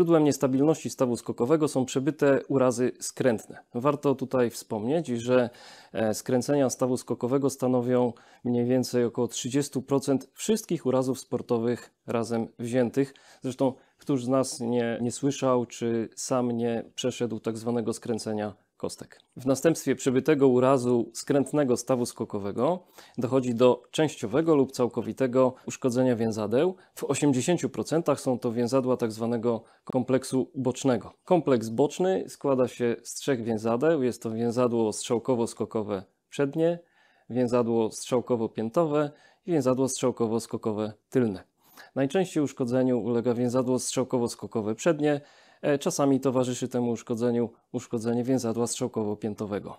Źródłem niestabilności stawu skokowego są przebyte urazy skrętne. Warto tutaj wspomnieć, że e, skręcenia stawu skokowego stanowią mniej więcej około 30% wszystkich urazów sportowych razem wziętych. Zresztą, któż z nas nie, nie słyszał, czy sam nie przeszedł tak zwanego skręcenia kostek. W następstwie przybytego urazu skrętnego stawu skokowego dochodzi do częściowego lub całkowitego uszkodzenia więzadeł. W 80% są to więzadła tzw. Tak kompleksu bocznego. Kompleks boczny składa się z trzech więzadeł. Jest to więzadło strzałkowo-skokowe przednie, więzadło strzałkowo-piętowe i więzadło strzałkowo-skokowe tylne. Najczęściej uszkodzeniu ulega więzadło strzałkowo-skokowe przednie, e, czasami towarzyszy temu uszkodzeniu uszkodzenie więzadła strzałkowo-piętowego.